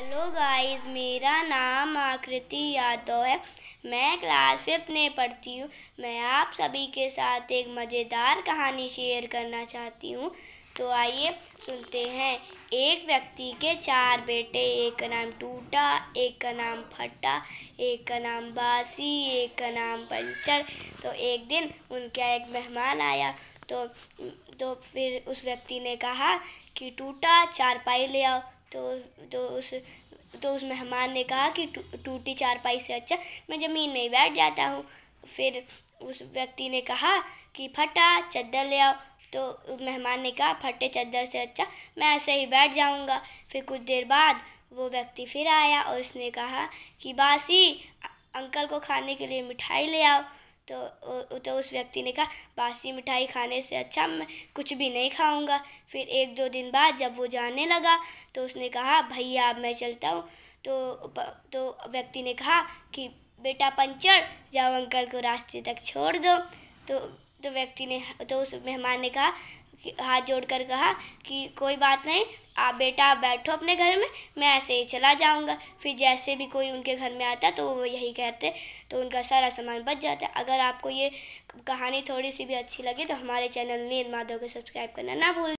hello guys मेरा नाम आकृति यादव है मैं क्लास फिफ्थ में पढ़ती हूँ मैं आप सभी के साथ एक मज़ेदार कहानी शेयर करना चाहती हूँ तो आइए सुनते हैं एक व्यक्ति के चार बेटे एक का नाम टूटा एक का नाम फटा एक का नाम बासी एक का नाम पंचर तो एक दिन उनका एक मेहमान आया तो तो फिर उस व्यक्ति ने कहा कि टूटा चारपाई ले आओ तो तो उस तो उस मेहमान ने कहा कि टूटी चारपाई से अच्छा मैं ज़मीन में ही बैठ जाता हूँ फिर उस व्यक्ति ने कहा कि फटा चद्दर ले आओ तो मेहमान ने कहा फटे चद्दर से अच्छा मैं ऐसे ही बैठ जाऊँगा फिर कुछ देर बाद वो व्यक्ति फिर आया और उसने कहा कि बासी अंकल को खाने के लिए मिठाई ले आओ तो तो उस व्यक्ति ने कहा बासी मिठाई खाने से अच्छा मैं कुछ भी नहीं खाऊंगा फिर एक दो दिन बाद जब वो जाने लगा तो उसने कहा भैया अब मैं चलता हूँ तो तो व्यक्ति ने कहा कि बेटा पंचर जाओ अंकल को रास्ते तक छोड़ दो तो तो व्यक्ति ने तो उस मेहमान ने कहा हाथ जोड़कर कहा कि कोई बात नहीं आप बेटा आप बैठो अपने घर में मैं ऐसे ही चला जाऊंगा फिर जैसे भी कोई उनके घर में आता तो वो यही कहते तो उनका सारा सामान बच जाता अगर आपको ये कहानी थोड़ी सी भी अच्छी लगे तो हमारे चैनल नील माधव को सब्सक्राइब करना ना भूल